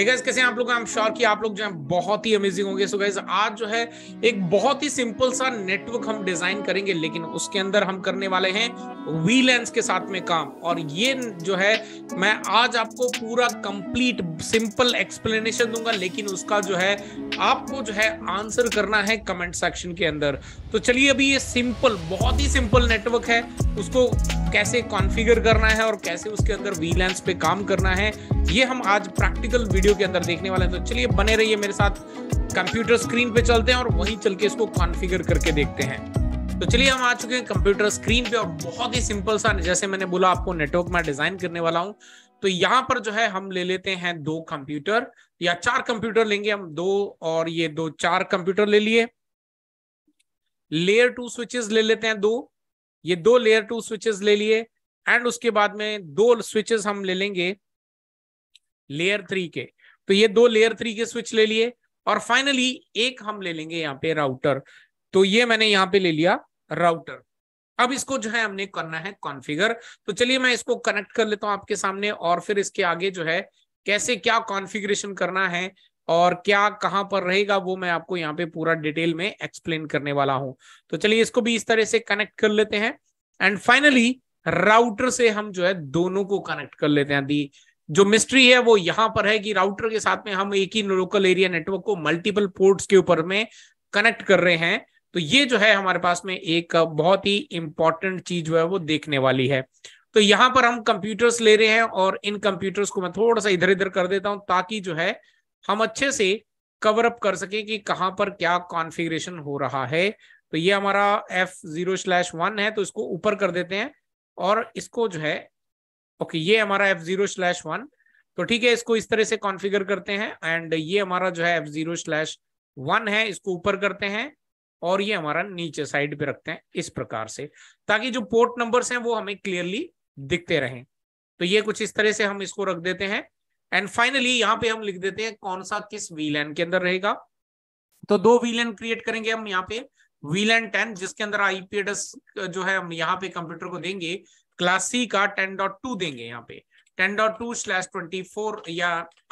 hey guys, कैसे आप लोग आई एम श्योर कि आप लोग जो है बहुत ही अमेजिंग होंगे सो so गाइज आज जो है एक बहुत ही सिंपल सा नेटवर्क हम डिजाइन करेंगे लेकिन उसके अंदर हम करने वाले हैं वी लेंस के साथ में काम और ये जो है मैं आज आपको पूरा कंप्लीट सिंपल एक्सप्लेनेशन दूंगा लेकिन उसका जो है आपको जो है आंसर करना है कमेंट सेक्शन के अंदर तो चलिए अभी ये सिंपल बहुत ही सिंपल नेटवर्क है उसको कैसे कॉन्फिगर करना है और कैसे उसके अंदर वी लेंस पे काम करना है ये हम आज प्रैक्टिकल वीडियो वीडियो के अंदर देखने वाले हैं तो चलिए बने रहिए मेरे साथ कंप्यूटर स्क्रीन पे चलते हैं और वहीं चल के इसको कॉन्फिगर करके देखते हैं तो चलिए हम आ चुके हैं कंप्यूटर स्क्रीन पे और बहुत ही सिंपल सा जैसे मैंने बोला आपको नेटवर्क में डिजाइन करने वाला हूं तो यहाँ पर जो है हम ले लेते हैं दो कंप्यूटर या चार कंप्यूटर लेंगे हम दो और ये दो चार कंप्यूटर ले लिए लेयर टू स्विचेस ले लेते हैं दो ये दो लेयर टू स्विचेस ले लिए एंड उसके बाद में दो स्विचेस हम ले लेंगे लेयर थ्री के तो ये दो लेयर थ्री के स्विच ले लिए और फाइनली एक हम ले लेंगे यहाँ पे राउटर तो ये मैंने यहाँ पे ले लिया राउटर अब इसको जो है हमने करना है कॉन्फिगर तो चलिए मैं इसको कनेक्ट कर लेता हूं आपके सामने और फिर इसके आगे जो है कैसे क्या कॉन्फिग्रेशन करना है और क्या कहां पर रहेगा वो मैं आपको यहाँ पे पूरा डिटेल में एक्सप्लेन करने वाला हूं तो चलिए इसको भी इस तरह से कनेक्ट कर लेते हैं एंड फाइनली राउटर से हम जो है दोनों को कनेक्ट कर लेते हैं दी जो मिस्ट्री है वो यहां पर है कि राउटर के साथ में हम एक ही लोकल एरिया नेटवर्क को मल्टीपल पोर्ट्स के ऊपर में कनेक्ट कर रहे हैं तो ये जो है हमारे पास में एक बहुत ही इंपॉर्टेंट चीज जो है वो देखने वाली है तो यहां पर हम कंप्यूटर्स ले रहे हैं और इन कंप्यूटर्स को मैं थोड़ा सा इधर इधर कर देता हूं ताकि जो है हम अच्छे से कवर अप कर सके कि कहां पर क्या कॉन्फ़िगरेशन हो रहा है तो ये हमारा एफ जीरो स्लैश वन है तो इसको ऊपर कर देते हैं और इसको जो है ओके ये हमारा एफ जीरो स्लैश वन तो ठीक है इसको इस तरह से कॉन्फ़िगर करते हैं एंड ये हमारा जो है एफ जीरो स्लैश वन है इसको ऊपर करते हैं और ये हमारा नीचे साइड पे रखते हैं इस प्रकार से ताकि जो पोर्ट नंबर हैं वो हमें क्लियरली दिखते रहें तो ये कुछ इस तरह से हम इसको रख देते हैं एंड फाइनली यहाँ पे हम लिख देते हैं कौन सा किस वीलैंड के अंदर रहेगा तो दो वीलैंड क्रिएट करेंगे हम यहाँ पे वीलैंड टेन जिसके अंदर आईपीएडस जो है हम यहाँ पे कंप्यूटर को देंगे क्लास सी का टू देंगे यहाँ पे ten dot two slash twenty four या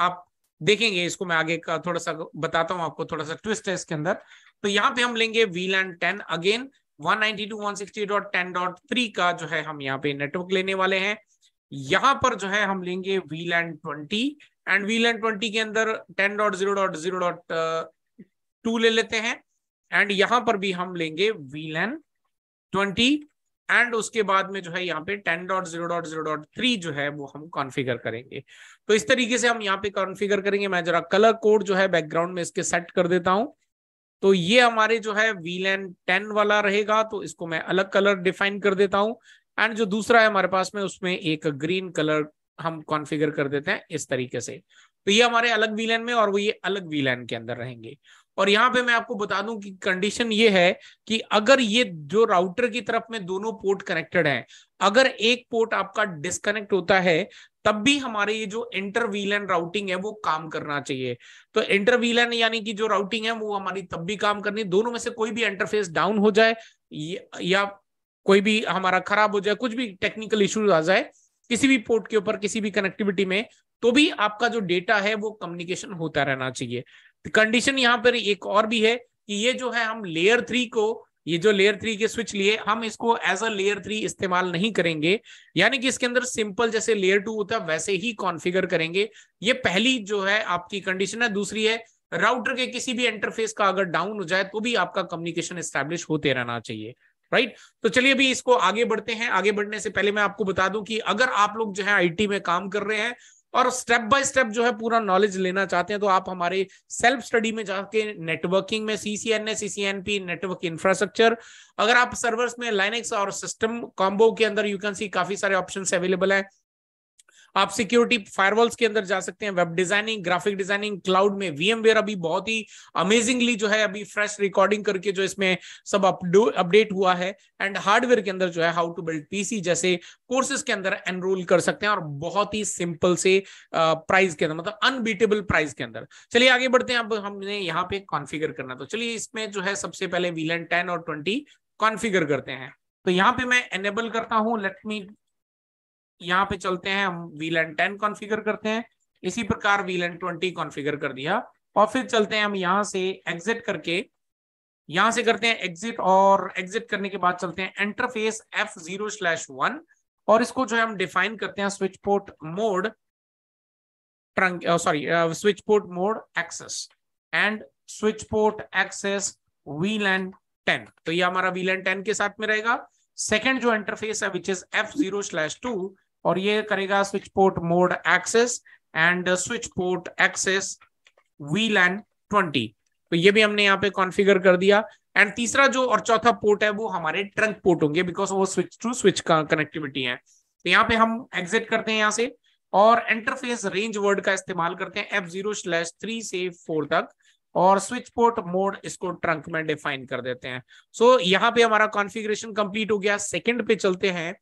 आप देखेंगे इसको मैं आगे का थोड़ा सा बताता हूँ आपको थोड़ा सा ट्विस्ट है इसके अंदर तो यहाँ पे हम लेंगे एंड टेन अगेन 192.160.10.3 का जो है हम यहाँ पे नेटवर्क लेने वाले हैं यहाँ पर जो है हम लेंगे and twenty and VLAN and twenty के अंदर ten dot zero dot zero dot two ले लेते हैं एंड यहां पर भी हम लेंगे एंड ट्वेंटी एंड उसके बाद में जो है यहाँ पे ten dot zero dot zero dot three जो है वो हम कॉन्फिगर करेंगे तो इस तरीके से हम यहाँ पे कॉन्फिगर करेंगे मैं जरा कलर कोड जो है बैकग्राउंड में इसके सेट कर देता हूँ तो ये हमारे जो है वीलैन टेन वाला रहेगा तो इसको मैं अलग कलर डिफाइन कर देता हूँ एंड जो दूसरा है हमारे पास में उसमें एक ग्रीन कलर हम कॉन्फिगर कर देते हैं इस तरीके से तो ये हमारे अलग वीलैन में और वो ये अलग वीलैन के अंदर रहेंगे और यहाँ पे मैं आपको बता दूं कि कंडीशन ये है कि अगर ये जो राउटर की तरफ में दोनों पोर्ट कनेक्टेड है अगर एक पोर्ट आपका डिस्कनेक्ट होता है तब भी हमारे ये जो इंटरवीलन राउटिंग है वो काम करना चाहिए तो इंटरवीलन यानी कि जो राउटिंग है वो हमारी तब भी काम करनी दोनों में से कोई भी इंटरफेस डाउन हो जाए या कोई भी हमारा खराब हो जाए कुछ भी टेक्निकल इश्यूज आ जाए किसी भी पोर्ट के ऊपर किसी भी कनेक्टिविटी में तो भी आपका जो डेटा है वो कम्युनिकेशन होता रहना चाहिए कंडीशन यहाँ पर एक और भी है कि ये जो है हम लेयर थ्री को ये जो लेयर थ्री के स्विच लिए हम इसको एज अ लेयर थ्री इस्तेमाल नहीं करेंगे यानी कि इसके अंदर सिंपल जैसे लेयर टू होता है वैसे ही कॉन्फिगर करेंगे ये पहली जो है आपकी कंडीशन है दूसरी है राउटर के किसी भी इंटरफेस का अगर डाउन हो जाए तो भी आपका कम्युनिकेशन स्टैब्लिश होते रहना चाहिए राइट right? तो चलिए अभी इसको आगे बढ़ते हैं आगे बढ़ने से पहले मैं आपको बता दूं कि अगर आप लोग जो है आईटी में काम कर रहे हैं और स्टेप बाय स्टेप जो है पूरा नॉलेज लेना चाहते हैं तो आप हमारे सेल्फ स्टडी में जाके नेटवर्किंग में सीसीएन सीसीएनपी नेटवर्क इंफ्रास्ट्रक्चर अगर आप सर्वर्स में लाइनेक्स और सिस्टम कॉम्बो के अंदर यू कैन सी काफी सारे ऑप्शन अवेलेबल है आप सिक्योरिटी फायरवॉल्स के अंदर जा सकते हैं web designing graphic designing cloud में वीएम अभी बहुत ही अमेजिंगली जो है अभी फ्रेश रिकॉर्डिंग करके जो इसमें सब अपडेट हुआ है एंड हार्डवेयर के अंदर जो है हाउ टू बिल्ड पीसी जैसे कोर्सेज के अंदर एनरोल कर सकते हैं और बहुत ही सिंपल से प्राइस के अंदर मतलब अनबीटेबल प्राइस के अंदर चलिए आगे बढ़ते हैं अब हमने यहाँ पे कॉन्फिगर करना तो चलिए इसमें जो है सबसे पहले वीलन टेन और ट्वेंटी कॉन्फिगर करते हैं तो यहाँ पे मैं एनेबल करता हूँ लेट मी यहाँ पे चलते हैं हम एंड टेन कॉन्फिगर करते हैं इसी प्रकार एंड ट्वेंटी कॉन्फिगर कर दिया और फिर चलते हैं हम यहाँ से एग्जिट करके यहां से करते हैं एग्जिट और एग्जिट करने के बाद चलते हैं interface F zero slash one और इसको जो है हम डिफाइन करते हैं switch port mode trunk sorry switch port mode access and switch port access VLAN ten तो ये हमारा वीलैंड टेन के साथ में रहेगा सेकेंड जो इंटरफेस है which is F zero slash two और ये करेगा switch port mode access and switch port access VLAN twenty तो ये भी हमने यहाँ पे कॉन्फ़िगर कर दिया एंड तीसरा जो और चौथा पोर्ट है वो हमारे ट्रंक पोर्ट होंगे बिकॉज वो स्विच टू स्विच का कनेक्टिविटी है तो यहाँ पे हम एग्जिट करते हैं यहाँ से और इंटरफेस रेंज वर्ड का इस्तेमाल करते हैं एफ जीरो स्लैश थ्री से फोर तक और स्विच पोर्ट मोड इसको ट्रंक में डिफाइन कर देते हैं सो so, यहाँ पे हमारा कॉन्फिग्रेशन कंप्लीट हो गया सेकेंड पे चलते हैं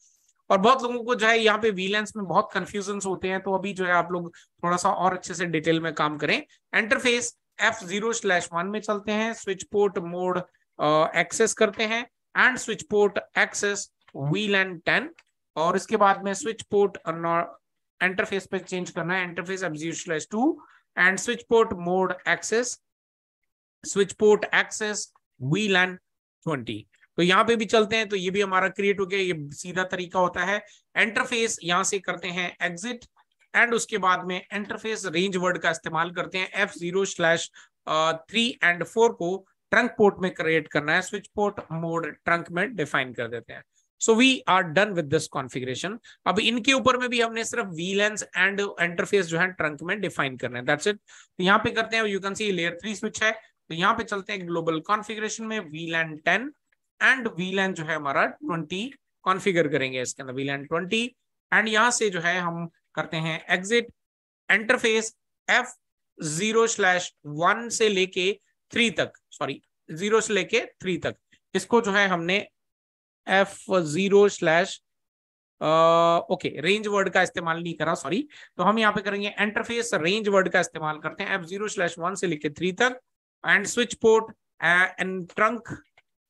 और बहुत लोगों को जो है यहाँ पे वीलेंस में बहुत कंफ्यूजन होते हैं तो अभी जो है आप लोग थोड़ा सा और अच्छे से डिटेल में काम करें interface F zero slash one में चलते हैं स्विच पोर्ट मोड एक्सेस करते हैं and switch port access VLAN ten और इसके बाद में स्विच पोर्ट एंटरफेस पे चेंज करना है interface F zero slash two and switch port mode access switch port access VLAN twenty तो यहाँ पे भी चलते हैं तो ये भी हमारा क्रिएट हो गया ये सीधा तरीका होता है एंटरफेस यहाँ से करते हैं एग्जिट एंड उसके बाद में एंटरफेस रेंज वर्ड का इस्तेमाल करते हैं F zero slash three and four को ट्रंक पोर्ट में क्रिएट करना है स्विच पोर्ट मोड ट्रंक में डिफाइन कर देते हैं so we are done with this configuration अब इनके ऊपर में भी हमने सिर्फ वीलेंस एंड इंटरफेस जो है ट्रंक में डिफाइन करना है दैट्स इट तो यहाँ पे करते हैं you can see layer three switch है तो यहाँ पे चलते हैं ग्लोबल कॉन्फ़िगरेशन में वीलैन टेन एंड वीलैन जो है हमारा ट्वेंटी कॉन्फिगर करेंगे इसके अंदर वीलैन ट्वेंटी एंड यहां से जो है हम करते हैं exit interface F zero slash one से लेके थ्री तक सॉरी जीरो से लेके थ्री तक इसको जो है हमने F zero slash okay range word का इस्तेमाल नहीं करा सॉरी तो हम यहाँ पे करेंगे इंटरफेस रेंज वर्ड का इस्तेमाल करते हैं एफ जीरो स्लैश वन से लेके थ्री तक and switch port and trunk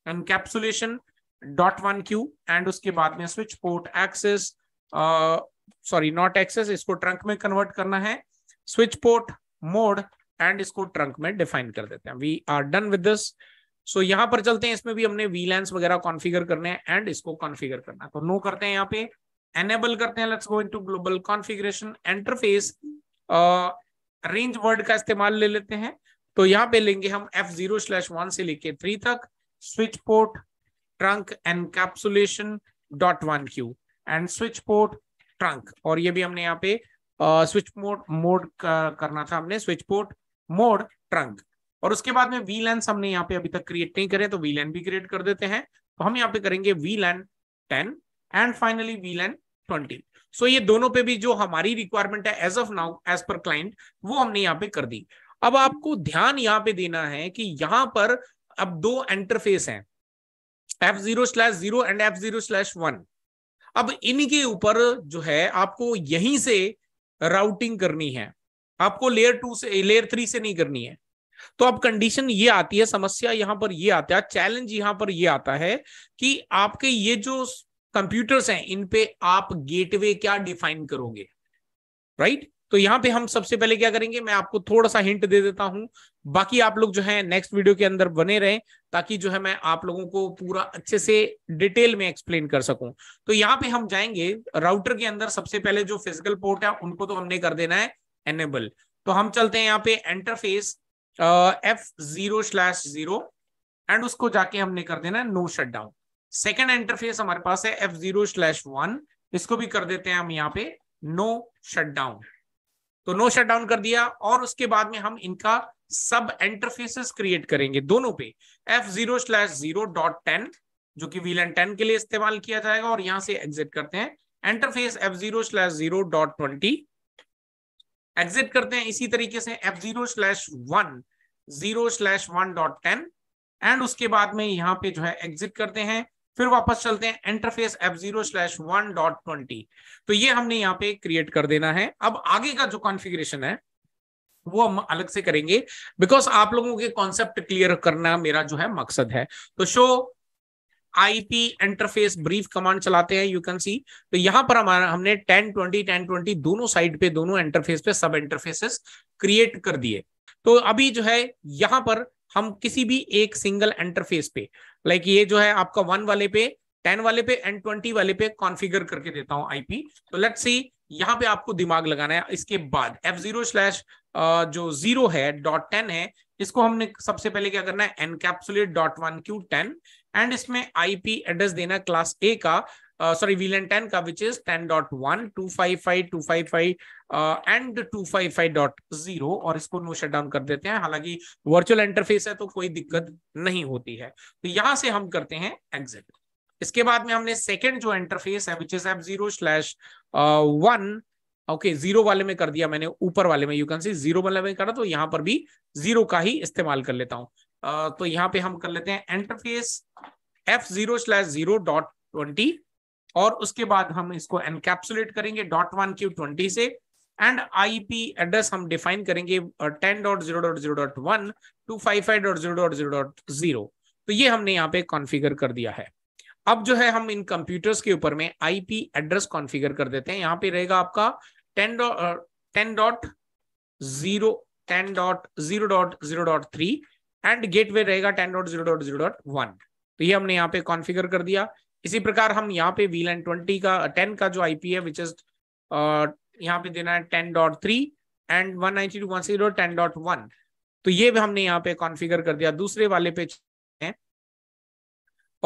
encapsulation dot one Q and उसके बाद में switch port access sorry not access इसको ट्रंक में कन्वर्ट करना है स्विच पोर्ट मोड एंड इसको ट्रंक में डिफाइन कर देते हैं we are done with this so यहां पर चलते हैं इसमें भी हमने वी लैंड वगैरह कॉन्फिगर करने हैं एंड इसको कॉन्फिगर करना है तो नो करते हैं यहाँ पे एनेबल करते हैं let's go into global configuration interface range word का इस्तेमाल ले लेते हैं तो यहाँ पे लेंगे हम एफ जीरो स्लैश वन से लेके थ्री तक switch port, trunk encapsulation dot one Q and switch port trunk और ये भी हमने यहाँ पे स्विच मोड मोड करना था हमने स्विच पोर्ट मोड ट्रंक और उसके बाद में वी लैंड हमने यहाँ पे अभी तक क्रिएट नहीं करे तो वी लैंड भी क्रिएट कर देते हैं तो हम यहाँ पे करेंगे VLAN ten and finally VLAN twenty so ये दोनों पे भी जो हमारी रिक्वायरमेंट है as of now as per client वो हमने यहाँ पे कर दी अब आपको ध्यान यहाँ पे देना है कि यहाँ पर अब दो एंटरफेस हैं F zero slash zero and F zero slash one अब इनके ऊपर जो है आपको यहीं से राउटिंग करनी है आपको लेयर टू से लेयर थ्री से नहीं करनी है तो अब कंडीशन ये आती है समस्या यहां पर ये आता है चैलेंज यहां पर ये आता है कि आपके ये जो कंप्यूटर्स हैं इन पे आप गेटवे क्या डिफाइन करोगे राइट तो यहाँ पे हम सबसे पहले क्या करेंगे मैं आपको थोड़ा सा हिंट दे देता हूँ बाकी आप लोग जो है नेक्स्ट वीडियो के अंदर बने रहें ताकि जो है मैं आप लोगों को पूरा अच्छे से डिटेल में एक्सप्लेन कर सकूं तो यहाँ पे हम जाएंगे राउटर के अंदर सबसे पहले जो फिजिकल पोर्ट है उनको तो हमने कर देना है एनेबल तो हम चलते हैं यहाँ पे interface F zero slash zero and उसको जाके हमने कर देना है no shut down second interface हमारे पास है एफ जीरो स्लैश वन इसको भी कर देते हैं हम यहाँ पे नो शट डाउन तो नो शट डाउन कर दिया और उसके बाद में हम इनका सब इंटरफेसेस क्रिएट करेंगे दोनों पे F zero slash zero dot ten जो कि वील एंड टेन के लिए इस्तेमाल किया जाएगा और यहां से एग्जिट करते हैं interface F zero slash zero dot twenty exit करते हैं इसी तरीके से F zero slash one zero slash one dot ten and उसके बाद में यहां पे जो है एग्जिट करते हैं फिर वापस चलते हैं interface F zero slash one dot twenty तो ये हमने यहाँ पे क्रिएट कर देना है अब आगे का जो कॉन्फ़िगरेशन है वो हम अलग से करेंगे बिकॉज आप लोगों के कॉन्सेप्ट क्लियर करना मेरा जो है मकसद है तो show IP interface brief command चलाते हैं यू कैन सी तो यहां पर हमारा हमने 10 20 10 20 दोनों साइड पे दोनों इंटरफेस पे सब इंटरफेसेस क्रिएट कर दिए तो अभी जो है यहां पर हम किसी भी एक सिंगल इंटरफेस पे लाइक ये जो है आपका वन वाले पे टेन वाले पे एंड ट्वेंटी वाले पे कॉन्फिगर करके देता हूं आईपी तो लेट्स सी यहाँ पे आपको दिमाग लगाना है इसके बाद एफ जीरो स्लैश जो जीरो है डॉट टेन है इसको हमने सबसे पहले क्या करना है encapsulate dot one Q ten and इसमें आईपी एड्रेस देना क्लास ए का Uh, sorry, VLAN टेन का which is 10.1, 255, 255 uh, and 255.0 और इसको नो शटडाउन कर देते हैं हालांकि वर्चुअल इंटरफेस है तो कोई दिक्कत नहीं होती है तो यहां से हम करते हैं एग्जिट इसके बाद में हमने सेकेंड जो इंटरफेस है which is F zero slash one okay zero वाले में कर दिया मैंने ऊपर वाले में यू कैन सी जीरो वाले में करा तो यहां पर भी जीरो का ही इस्तेमाल कर लेता हूँ uh, तो यहाँ पे हम कर लेते हैं interface F zero slash zero dot twenty और उसके बाद हम इसको एनकैप्सुलेट करेंगे डॉट वन क्यू ट्वेंटी से एंड आईपी एड्रेस हम डिफाइन करेंगे ten dot zero dot zero dot one two five five dot zero dot zero dot zero तो ये हमने यहाँ पे कॉन्फिगर कर दिया है अब जो है हम इन कंप्यूटर्स के ऊपर में आईपी एड्रेस कॉन्फिगर कर देते हैं यहाँ पे रहेगा आपका ten ten dot zero ten dot zero dot zero dot three and gateway रहेगा ten dot zero dot zero dot one तो ये हमने यहाँ पे कॉन्फिगर कर दिया इसी प्रकार हम यहाँ पे वी लैंड ट्वेंटी का टेन का जो आईपी है विच इज uh, यहाँ पे देना है ten dot three and one ninety two one zero ten dot one तो ये भी हमने यहाँ पे कॉन्फ़िगर कर दिया दूसरे वाले पे हैं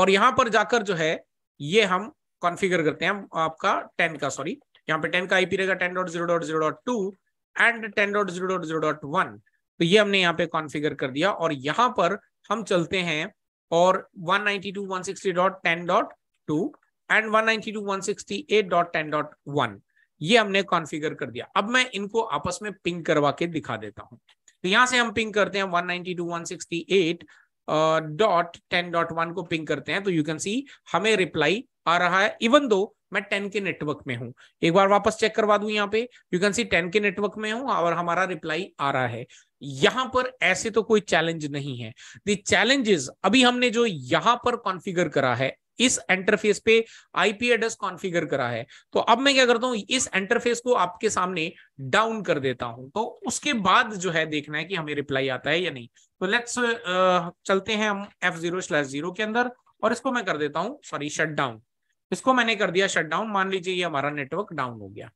और यहाँ पर जाकर जो है ये हम कॉन्फ़िगर करते हैं आपका टेन का सॉरी यहाँ पे टेन का आईपी रहेगा ten dot zero dot zero dot two and ten dot zero dot zero dot one तो ये हमने यहाँ पे कॉन्फ़िगर कर दिया और यहाँ पर हम चलते हैं और one ninety two one sixty dot ten dot 2 and 192.168.10.1 ये हमने कॉन्फ़िगर कर दिया अब मैं इनको आपस में पिंग करवा के दिखा देता हूं तो यहां से हम पिंग करते हैं 192.168 डॉट टेन डॉट वन को पिंग करते हैं तो यू कैन सी हमें रिप्लाई आ रहा है इवन दो मैं टेन के नेटवर्क में हूं एक बार वापस चेक करवा दू यहाँ पे यू कैन सी टेन के नेटवर्क में हूं और हमारा रिप्लाई आ रहा है यहां पर ऐसे तो कोई चैलेंज नहीं है दैलेंजेस अभी हमने जो यहां पर कॉन्फिगर करा है इस इंटरफेस पे आईपी एड्रेस कॉन्फ़िगर करा है तो अब मैं क्या करता हूं इस इंटरफेस को आपके सामने डाउन कर देता हूं तो उसके बाद जो है देखना है कि हमें रिप्लाई आता है या नहीं तो लेट्स uh, चलते हैं हम एफ जीरो स्लैश जीरो के अंदर और इसको मैं कर देता हूं सॉरी शट डाउन इसको मैंने कर दिया शट डाउन मान लीजिए ये हमारा नेटवर्क डाउन हो गया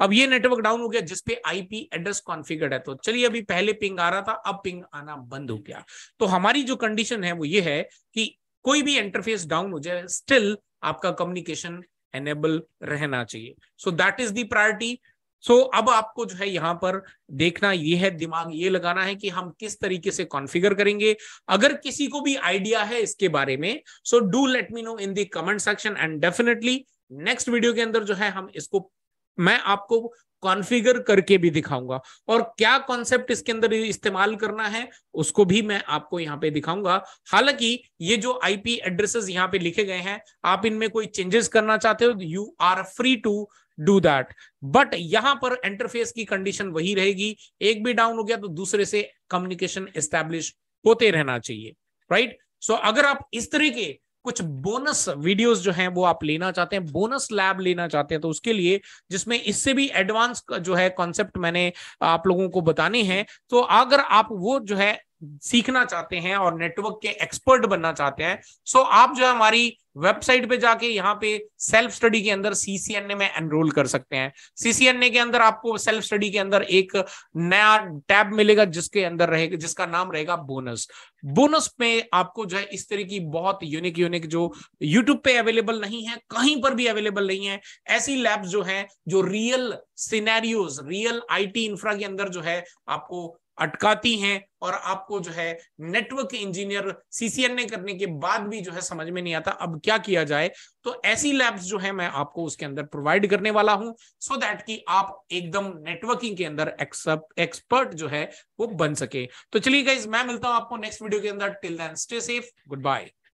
अब ये नेटवर्क डाउन हो गया जिसपे आईपी एड्रेस कॉन्फिगर्ड है तो चलिए अभी पहले पिंग आ रहा था अब पिंग आना बंद हो गया तो हमारी जो कंडीशन है वो ये है कि कोई भी इंटरफेस डाउन हो जाए स्टिल आपका कम्युनिकेशन एनेबल रहना चाहिए so that is the priority so अब आपको जो है यहां पर देखना ये है दिमाग ये लगाना है कि हम किस तरीके से कॉन्फ़िगर करेंगे अगर किसी को भी आइडिया है इसके बारे में so do let me know in the comment section and definitely next video के अंदर जो है हम इसको मैं आपको कॉन्फिगर करके भी दिखाऊंगा और क्या कॉन्सेप्ट इसके अंदर इस्तेमाल करना है उसको भी मैं आपको यहाँ पे दिखाऊंगा हालांकि ये जो आईपी एड्रेसेस यहाँ पे लिखे गए हैं आप इनमें कोई चेंजेस करना चाहते हो you are free to do that but यहां पर इंटरफेस की कंडीशन वही रहेगी एक भी डाउन हो गया तो दूसरे से कम्युनिकेशन एस्टेब्लिश होते रहना चाहिए राइट right? सो so, अगर आप इस तरह के कुछ बोनस वीडियोस जो हैं वो आप लेना चाहते हैं बोनस लैब लेना चाहते हैं तो उसके लिए जिसमें इससे भी एडवांस जो है कॉन्सेप्ट मैंने आप लोगों को बताने हैं तो अगर आप वो जो है सीखना चाहते हैं और नेटवर्क के एक्सपर्ट बनना चाहते हैं सो so आप जो है हमारी वेबसाइट पे जाके यहाँ पे सेल्फ स्टडी के अंदर सीसीएनए में एनरोल कर सकते हैं सीसीएनए के अंदर आपको सेल्फ स्टडी के अंदर एक नया टैब मिलेगा जिसके अंदर रहेगा जिसका नाम रहेगा बोनस बोनस में आपको जो है इस तरह की बहुत यूनिक यूनिक जो यूट्यूब पे अवेलेबल नहीं है कहीं पर भी अवेलेबल नहीं है ऐसी लैब्स जो है जो real scenarios real IT infra के अंदर जो है आपको अटकाती हैं और आपको जो है नेटवर्क इंजीनियर सीसीएन करने के बाद भी जो है समझ में नहीं आता अब क्या किया जाए तो ऐसी लैब्स जो है मैं आपको उसके अंदर प्रोवाइड करने वाला हूं सो so दैट कि आप एकदम नेटवर्किंग के अंदर एक्सपर्ट जो है वो बन सके तो चलिए गाइज मैं मिलता हूं आपको नेक्स्ट वीडियो के अंदर till then stay safe good bye